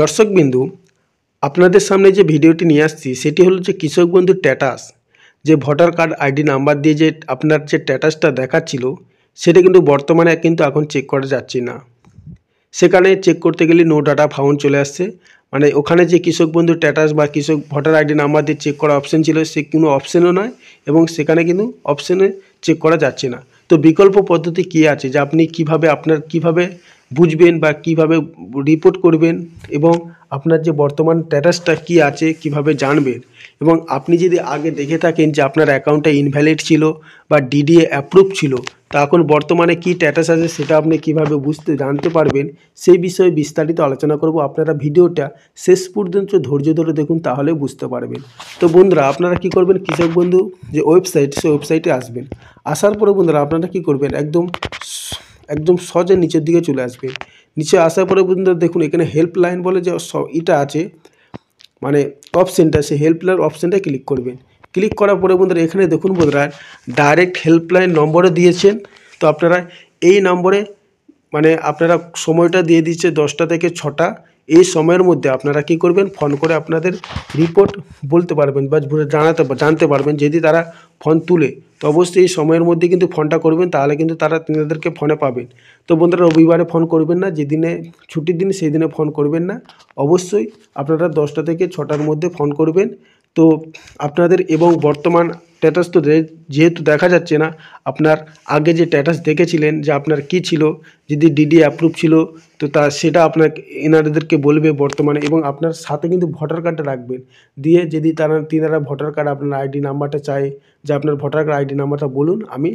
দর্শকবিন্দু আপনাদের সামনে যে ভিডিওটি নিয়ে আসছি সেটি হলো যে কৃষক বন্ধু ট্যাটাস যে ভোটার কার্ড আইডি নাম্বার দিয়ে যে আপনার যে ট্যাটাসটা দেখাচ্ছিল সেটা কিন্তু বর্তমানে কিন্তু এখন চেক করা যাচ্ছে না সেখানে চেক করতে গেলে নো ডাটা ফাউন্ড চলে আসছে মানে ওখানে যে কৃষক বন্ধু ট্যাটাস বা কৃষক ভোটার আইডি নাম্বার দিয়ে চেক করা অপশন ছিল সে কোনো অপশনও নয় এবং সেখানে কিন্তু অপশানে চেক করা যাচ্ছে না তো বিকল্প পদ্ধতি কী আছে যে আপনি কিভাবে আপনার কিভাবে বুঝবেন বা কীভাবে রিপোর্ট করবেন এবং আপনার যে বর্তমান স্ট্যাটাসটা কী আছে কীভাবে জানবেন এবং আপনি যদি আগে দেখে থাকেন যে আপনার অ্যাকাউন্টটা ইনভ্যালিড ছিল বা ডিডিএ অ্যাপ্রুভ ছিল তা এখন বর্তমানে কী স্ট্যাটাস আছে সেটা আপনি কিভাবে বুঝতে জানতে পারবেন সেই বিষয়ে বিস্তারিত আলোচনা করব আপনারা ভিডিওটা শেষ পর্যন্ত ধৈর্য ধরে দেখুন তাহলে বুঝতে পারবেন তো বন্ধুরা আপনারা কি করবেন কৃষক বন্ধু যে ওয়েবসাইট সেই ওয়েবসাইটে আসবেন আসার পরে বন্ধুরা আপনারা কি করবেন একদম একদম সহজে নিচের দিকে চলে আসবে নিচে আসার পরে পর্যন্ত দেখুন এখানে হেল্পলাইন বলে যে এটা আছে মানে অপশানটা সে হেল্পলাইন অপশানটা ক্লিক করবেন ক্লিক করার পরে বন্ধুরা এখানে দেখুন বন্ধুরা ডাইরেক্ট হেল্পলাইন নম্বরে দিয়েছেন তো আপনারা এই নম্বরে মানে আপনারা সময়টা দিয়ে দিচ্ছে দশটা থেকে ছটা এই সময়ের মধ্যে আপনারা কি করবেন ফোন করে আপনাদের রিপোর্ট বলতে পারবেন বা জানাতে জানতে পারবেন যদি তারা ফোন তুলে তো অবশ্যই এই সময়ের মধ্যে কিন্তু ফোনটা করবেন তাহলে কিন্তু তারা তাদেরকে ফোনে পাবেন তো বন্ধুরা রবিবারে ফোন করবেন না যেদিনে ছুটির দিন সেই দিনে ফোন করবেন না অবশ্যই আপনারা দশটা থেকে ছটার মধ্যে ফোন করবেন তো আপনাদের এবং বর্তমান স্ট্যাটাস তো যেহেতু দেখা যাচ্ছে না আপনার আগে যে স্ট্যাটাস দেখেছিলেন যে আপনার কি ছিল যদি ডিডি অ্যাপ্রুভ ছিল তো তা সেটা আপনার এনারাদেরকে বলবে বর্তমানে এবং আপনার সাথে কিন্তু ভোটার কার্ডটা রাখবেন দিয়ে যদি তারা তিনারা ভোটার কার্ড আপনার আইডি নাম্বারটা চায় যে আপনার ভোটার কার্ড আইডি নাম্বারটা বলুন আমি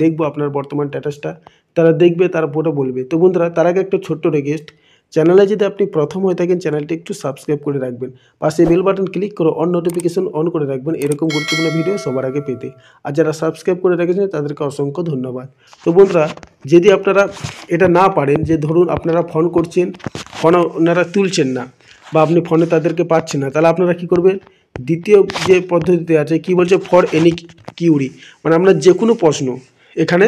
দেখব আপনার বর্তমান স্ট্যাটাসটা তারা দেখবে তারা ওটা বলবে তো বন্ধুরা তার আগে একটা ছোট্ট রিকোয়েস্ট চ্যানেলে যদি আপনি প্রথম হয়ে থাকেন চ্যানেলটি একটু সাবস্ক্রাইব করে রাখবেন পাশে বেল বাটন ক্লিক করে অন নোটিফিকেশন অন করে রাখবেন এরকম গুরুত্বপূর্ণ ভিডিও সবার আগে পেতে আর যারা সাবস্ক্রাইব করে রেখেছেন তাদেরকে অসংখ্য ধন্যবাদ তো বন্ধুরা যদি আপনারা এটা না পারেন যে ধরুন আপনারা ফোন করছেন ফোন ওনারা তুলছেন না বা আপনি ফোনে তাদেরকে পাচ্ছেন না তাহলে আপনারা কি করবেন দ্বিতীয় যে পদ্ধতিতে আছে কি বলছে ফর এনি কিউরি মানে আপনার যে কোনো প্রশ্ন এখানে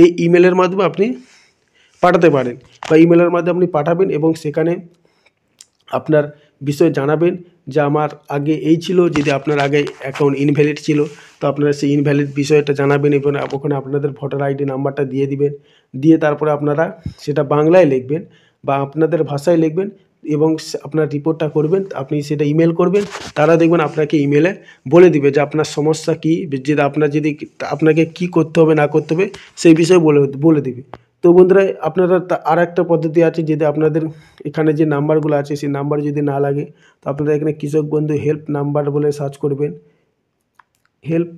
এই ইমেলের মাধ্যমে আপনি পাঠাতে পারেন বা ইমেলের মাধ্যমে আপনি পাঠাবেন এবং সেখানে আপনার বিষয় জানাবেন যে আমার আগে এই ছিল যদি আপনার আগে অ্যাকাউন্ট ইনভ্যালিড ছিল তো আপনারা সেই ইনভ্যালিড বিষয়টা জানাবেন এবং ওখানে আপনাদের ভোটার আইডি নাম্বারটা দিয়ে দিবেন দিয়ে তারপরে আপনারা সেটা বাংলায় লিখবেন বা আপনাদের ভাষায় লিখবেন এবং আপনার রিপোর্টটা করবেন আপনি সেটা ইমেল করবেন তারা দেখবেন আপনাকে ইমেলে বলে দিবে যে আপনার সমস্যা কী যে আপনার যদি আপনাকে কি করতে হবে না করতে হবে সেই বিষয়ে বলে বলে দিবে তো বন্ধুরা আপনারা আর একটা পদ্ধতি আছে যদি আপনাদের এখানে যে নাম্বারগুলো আছে সেই নাম্বার যদি না লাগে তো আপনারা এখানে কৃষক বন্ধু হেল্প নাম্বার বলে সার্চ করবেন হেল্প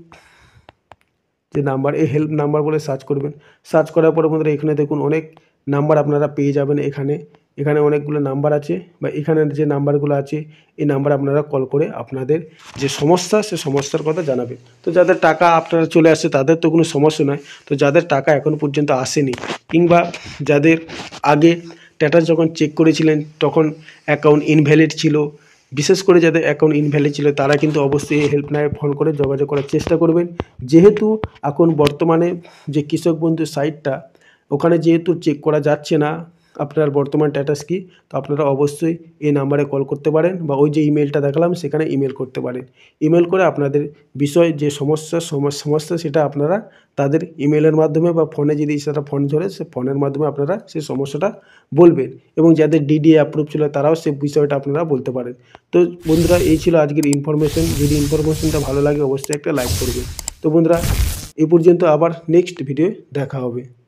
যে নাম্বার এই হেল্প নাম্বার বলে সার্চ করবেন সার্চ করার পরে বন্ধুরা এখানে দেখুন অনেক নাম্বার আপনারা পেয়ে যাবেন এখানে এখানে অনেকগুলো নাম্বার আছে বা এখানে যে নাম্বারগুলো আছে এই নাম্বার আপনারা কল করে আপনাদের যে সমস্যা সে সমস্যার কথা জানাবে তো যাদের টাকা আপনারা চলে আসে তাদের তো কোনো সমস্যা নয় তো যাদের টাকা এখন পর্যন্ত আসেনি কিংবা যাদের আগে স্ট্যাটাস যখন চেক করেছিলেন তখন অ্যাকাউন্ট ইনভ্যালিড ছিল বিশেষ করে যাদের অ্যাকাউন্ট ইনভ্যালিড ছিল তারা কিন্তু অবশ্যই এই হেল্পলাইনে ফোন করে যোগাযোগ করার চেষ্টা করবেন যেহেতু এখন বর্তমানে যে কৃষক বন্ধু সাইটটা ওখানে যেহেতু চেক করা যাচ্ছে না আপনার বর্তমান স্ট্যাটাস কি তো আপনারা অবশ্যই এই নাম্বারে কল করতে পারেন বা ওই যে ইমেলটা দেখালাম সেখানে ইমেল করতে পারেন ইমেল করে আপনাদের বিষয় যে সমস্যা সমস্যা সেটা আপনারা তাদের ইমেলের মাধ্যমে বা ফোনে যদি সেটা ফোন ধরে সে ফোনের মাধ্যমে আপনারা সেই সমস্যাটা বলবেন এবং যাদের ডিডিএ অ্যাপ্রুভ ছিল তারাও সেই বিষয়টা আপনারা বলতে পারেন তো বন্ধুরা এই ছিল আজকের ইনফরমেশন যদি ইনফরমেশনটা ভালো লাগে অবশ্যই একটা লাইক করবে তো বন্ধুরা এ পর্যন্ত আবার নেক্সট ভিডিও দেখা হবে